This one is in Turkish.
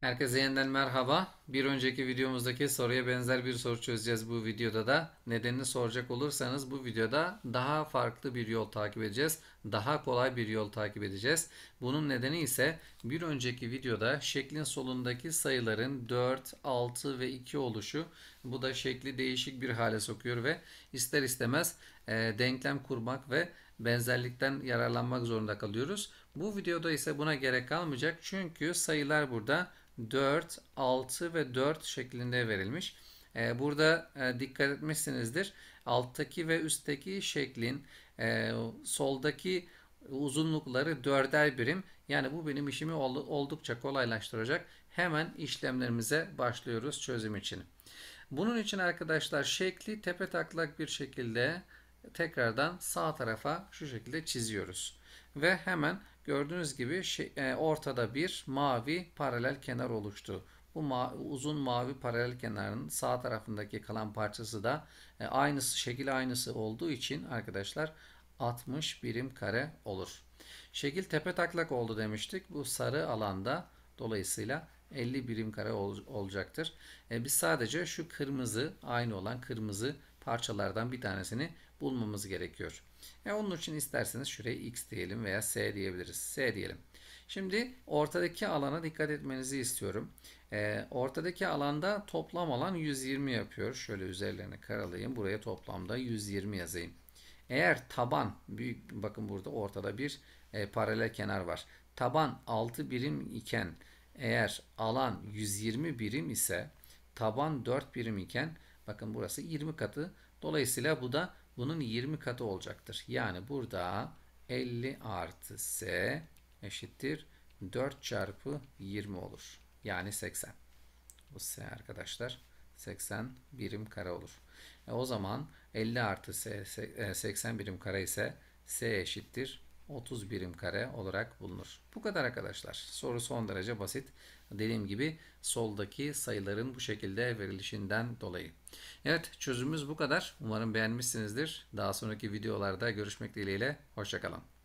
Herkese yeniden merhaba. Bir önceki videomuzdaki soruya benzer bir soru çözeceğiz bu videoda da. Nedenini soracak olursanız bu videoda daha farklı bir yol takip edeceğiz. Daha kolay bir yol takip edeceğiz. Bunun nedeni ise bir önceki videoda şeklin solundaki sayıların 4, 6 ve 2 oluşu. Bu da şekli değişik bir hale sokuyor ve ister istemez e, denklem kurmak ve benzerlikten yararlanmak zorunda kalıyoruz. Bu videoda ise buna gerek kalmayacak çünkü sayılar burada 4, 6 ve 4 şeklinde verilmiş. Ee, burada e, dikkat etmişsinizdir. Alttaki ve üstteki şeklin e, soldaki uzunlukları dörder birim. Yani bu benim işimi oldukça kolaylaştıracak. Hemen işlemlerimize başlıyoruz çözüm için. Bunun için arkadaşlar şekli tepe taklak bir şekilde tekrardan sağ tarafa şu şekilde çiziyoruz. Ve hemen gördüğünüz gibi şey, e, ortada bir mavi paralel kenar oluştu. Bu ma uzun mavi paralel kenarın sağ tarafındaki kalan parçası da e, aynısı şekil aynısı olduğu için arkadaşlar 60 birim kare olur. Şekil tepe taklak oldu demiştik. Bu sarı alanda dolayısıyla 50 birim kare ol olacaktır. E, biz sadece şu kırmızı aynı olan kırmızı parçalardan bir tanesini bulmamız gerekiyor. E onun için isterseniz şuraya x diyelim veya s diyebiliriz. S diyelim. Şimdi ortadaki alana dikkat etmenizi istiyorum. E, ortadaki alanda toplam alan 120 yapıyor. Şöyle üzerlerini karalayayım. Buraya toplamda 120 yazayım. Eğer taban büyük bakın burada ortada bir e, paralel kenar var. Taban 6 birim iken eğer alan 120 birim ise taban 4 birim iken Bakın burası 20 katı. Dolayısıyla bu da bunun 20 katı olacaktır. Yani burada 50 artı S eşittir 4 çarpı 20 olur. Yani 80. Bu S arkadaşlar 80 birim kare olur. E o zaman 50 artı S, 80 e, birim kare ise S eşittir 30 birim kare olarak bulunur. Bu kadar arkadaşlar. Soru son derece basit. Dediğim gibi soldaki sayıların bu şekilde verilişinden dolayı. Evet çözümümüz bu kadar. Umarım beğenmişsinizdir. Daha sonraki videolarda görüşmek dileğiyle. Hoşçakalın.